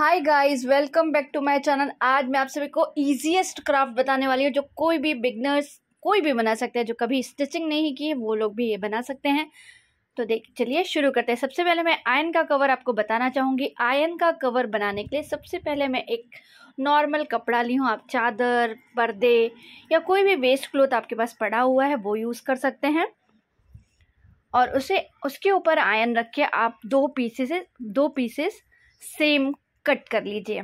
hi guys welcome back to my channel आज मैं आप सभी को इजीएस्ट क्राफ्ट बताने वाली हूँ जो कोई भी बिगनर्स कोई भी बना सकते हैं जो कभी स्टिचिंग नहीं की है वो लोग भी ये बना सकते हैं तो देख चलिए शुरू करते हैं सबसे पहले मैं आयन का कवर आपको बताना चाहूँगी आयन का कवर बनाने के लिए सबसे पहले मैं एक नॉर्मल कपड़ा ली हूँ आप चादर पर्दे या कोई भी वेस्ट क्लोथ आपके पास पड़ा हुआ है वो यूज़ कर सकते हैं और उसे उसके ऊपर आयन रख के आप दो पीसेस दो पीसेस सेम कट कर लीजिए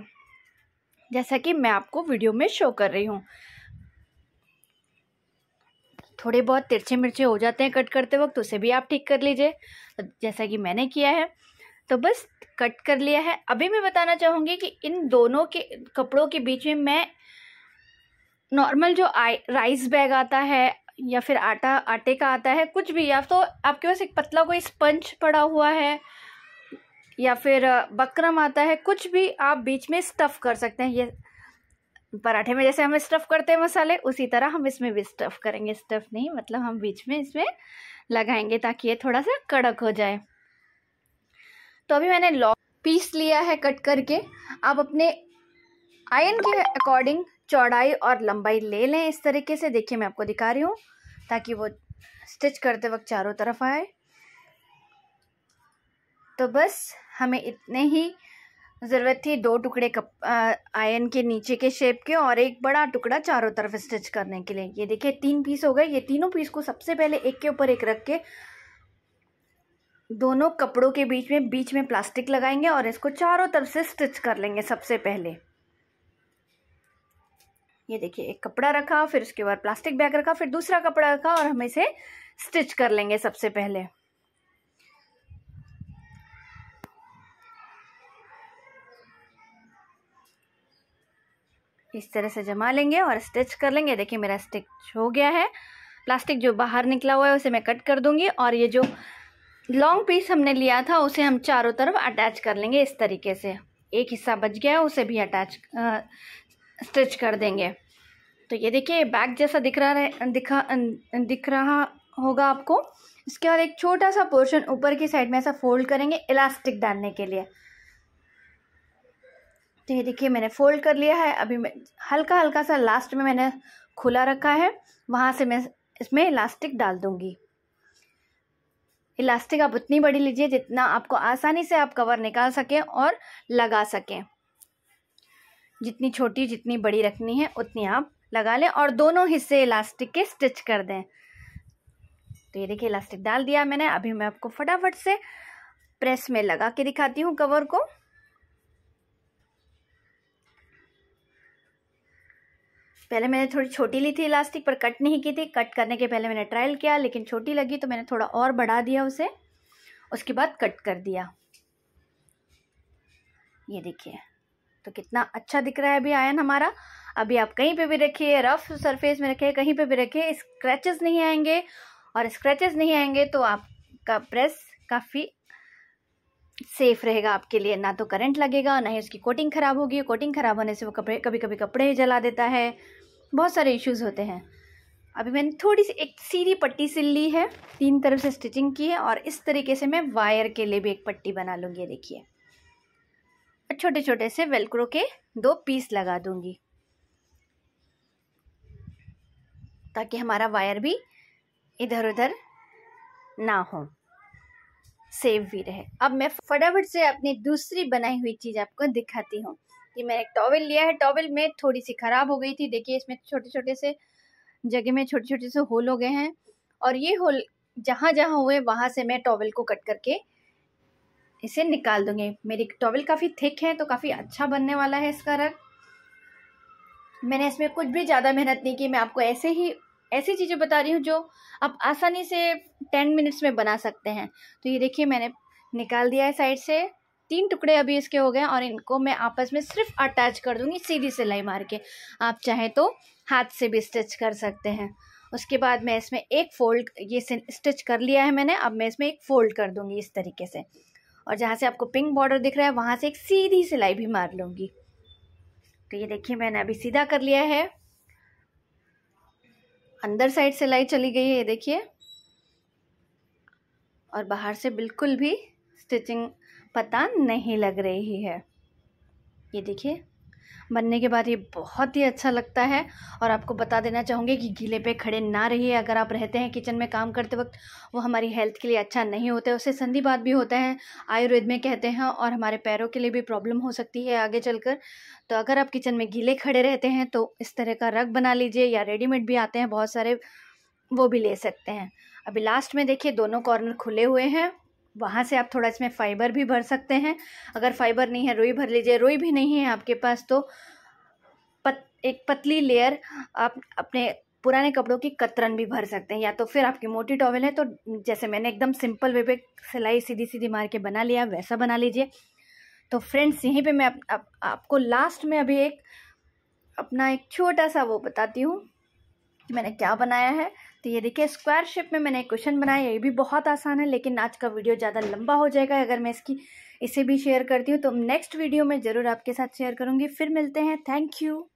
जैसा कि मैं आपको वीडियो में शो कर रही हूँ थोड़े बहुत तिरछे मिर्चे हो जाते हैं कट करते वक्त उसे भी आप ठीक कर लीजिए तो जैसा कि मैंने किया है तो बस कट कर लिया है अभी मैं बताना चाहूँगी कि इन दोनों के कपड़ों के बीच में मैं नॉर्मल जो आई राइस बैग आता है या फिर आटा आटे का आता है कुछ भी या तो आपके पास एक पतला कोई स्पंज पड़ा हुआ है या फिर बकरम आता है कुछ भी आप बीच में स्टफ़ कर सकते हैं ये पराठे में जैसे हम स्टफ़ करते हैं मसाले उसी तरह हम इसमें भी स्टफ़ करेंगे स्टफ़ नहीं मतलब हम बीच में इसमें लगाएंगे ताकि ये थोड़ा सा कड़क हो जाए तो अभी मैंने लॉ पीस लिया है कट करके आप अपने आयन के अकॉर्डिंग चौड़ाई और लंबाई ले लें इस तरीके से देखिए मैं आपको दिखा रही हूँ ताकि वो स्टिच करते वक्त चारों तरफ आए तो बस हमें इतने ही ज़रूरत थी दो टुकड़े कप आयन के नीचे के शेप के और एक बड़ा टुकड़ा चारों तरफ स्टिच करने के लिए ये देखिए तीन पीस हो गए ये तीनों पीस को सबसे पहले एक के ऊपर एक रख के दोनों कपड़ों के बीच में बीच में प्लास्टिक लगाएंगे और इसको चारों तरफ से स्टिच कर लेंगे सबसे पहले ये देखिए एक कपड़ा रखा फिर उसके बाद प्लास्टिक बैग रखा फिर दूसरा कपड़ा रखा और हम इसे स्टिच कर लेंगे सबसे पहले इस तरह से जमा लेंगे और स्टिच कर लेंगे देखिए मेरा स्टिच हो गया है प्लास्टिक जो बाहर निकला हुआ है उसे मैं कट कर दूंगी और ये जो लॉन्ग पीस हमने लिया था उसे हम चारों तरफ अटैच कर लेंगे इस तरीके से एक हिस्सा बच गया है उसे भी अटैच स्टिच कर देंगे तो ये देखिए बैग जैसा दिख रहा है दिखा दिख रहा होगा आपको इसके बाद एक छोटा सा पोर्शन ऊपर की साइड में ऐसा फोल्ड करेंगे इलास्टिक डालने के लिए तो ये देखिए मैंने फोल्ड कर लिया है अभी मैं हल्का हल्का सा लास्ट में मैंने खुला रखा है वहाँ से मैं इसमें इलास्टिक डाल दूँगी इलास्टिक आप उतनी बड़ी लीजिए जितना आपको आसानी से आप कवर निकाल सकें और लगा सकें जितनी छोटी जितनी बड़ी रखनी है उतनी आप लगा लें और दोनों हिस्से इलास्टिक के स्टिच कर दें तो ये देखिए इलास्टिक डाल दिया मैंने अभी मैं आपको फटाफट से प्रेस में लगा के दिखाती हूँ कवर को पहले मैंने थोड़ी छोटी ली थी इलास्टिक पर कट नहीं की थी कट करने के पहले मैंने ट्रायल किया लेकिन छोटी लगी तो मैंने थोड़ा और बढ़ा दिया उसे उसके बाद कट कर दिया ये देखिए तो कितना अच्छा दिख रहा है अभी आयन हमारा अभी आप कहीं पे भी रखिए रफ सरफेस में रखिए कहीं पे भी रखिए स्क्रैचेस नहीं आएंगे और स्क्रैचेस नहीं आएंगे तो आपका प्रेस काफ़ी सेफ रहेगा आपके लिए ना तो करंट लगेगा ना ही उसकी कोटिंग खराब होगी कोटिंग खराब होने से वो कपड़े कभी कभी कपड़े ही जला देता है बहुत सारे इश्यूज़ होते हैं अभी मैंने थोड़ी सी एक सीधी पट्टी सिल ली है तीन तरफ से स्टिचिंग की है और इस तरीके से मैं वायर के लिए भी एक पट्टी बना लूँगी ये देखिए और छोटे छोटे से वेलक्रो के दो पीस लगा दूँगी ताकि हमारा वायर भी इधर उधर ना हो सेव भी रहे अब मैं फटाफट से अपनी दूसरी बनाई हुई चीज़ आपको दिखाती हूँ ये मैंने एक टॉवल लिया है टॉवल में थोड़ी सी ख़राब हो गई थी देखिए इसमें छोटे छोटे से जगह में छोटे छोटे से होल हो गए हैं और ये होल जहाँ जहाँ हुए वहाँ से मैं टॉवल को कट करके इसे निकाल दूंगी मेरी टॉवल काफ़ी थिक है तो काफ़ी अच्छा बनने वाला है इसका रंग मैंने इसमें कुछ भी ज़्यादा मेहनत नहीं की मैं आपको ऐसे ही ऐसी चीज़ें बता रही हूँ जो आप आसानी से टेन मिनट्स में बना सकते हैं तो ये देखिए मैंने निकाल दिया है साइड से तीन टुकड़े अभी इसके हो गए और इनको मैं आपस में सिर्फ अटैच कर दूंगी सीधी सिलाई मार के आप चाहें तो हाथ से भी स्टिच कर सकते हैं उसके बाद मैं इसमें एक फोल्ड ये स्टिच कर लिया है मैंने अब मैं इसमें एक फ़ोल्ड कर दूंगी इस तरीके से और जहाँ से आपको पिंक बॉर्डर दिख रहा है वहाँ से एक सीधी सिलाई भी मार लूँगी तो ये देखिए मैंने अभी सीधा कर लिया है अंदर साइड सिलाई चली गई है ये देखिए और बाहर से बिल्कुल भी स्टिचिंग पता नहीं लग रही है ये देखिए बनने के बाद ये बहुत ही अच्छा लगता है और आपको बता देना चाहूँगी कि गीले पे खड़े ना रहिए अगर आप रहते हैं किचन में काम करते वक्त वो हमारी हेल्थ के लिए अच्छा नहीं होता है उससे संधिवात भी होता है आयुर्वेद में कहते हैं और हमारे पैरों के लिए भी प्रॉब्लम हो सकती है आगे चलकर तो अगर आप किचन में गीले खड़े रहते हैं तो इस तरह का रग बना लीजिए या रेडीमेड भी आते हैं बहुत सारे वो भी ले सकते हैं अभी लास्ट में देखिए दोनों कॉर्नर खुले हुए हैं वहाँ से आप थोड़ा इसमें फाइबर भी भर सकते हैं अगर फाइबर नहीं है रोई भर लीजिए रोई भी नहीं है आपके पास तो पत एक पतली लेयर आप अपने पुराने कपड़ों की कतरन भी भर सकते हैं या तो फिर आपकी मोटी टॉवल है तो जैसे मैंने एकदम सिंपल वे पे सिलाई सीधी सीधी मार के बना लिया वैसा बना लीजिए तो फ्रेंड्स यहीं पे मैं आप, आप, आपको लास्ट में अभी एक अपना एक छोटा सा वो बताती हूँ कि मैंने क्या बनाया है तो ये देखिए स्क्वायर शेप में मैंने क्वेश्चन बनाया ये भी बहुत आसान है लेकिन आज का वीडियो ज़्यादा लंबा हो जाएगा अगर मैं इसकी इसे भी शेयर करती हूँ तो नेक्स्ट वीडियो में ज़रूर आपके साथ शेयर करूँगी फिर मिलते हैं थैंक यू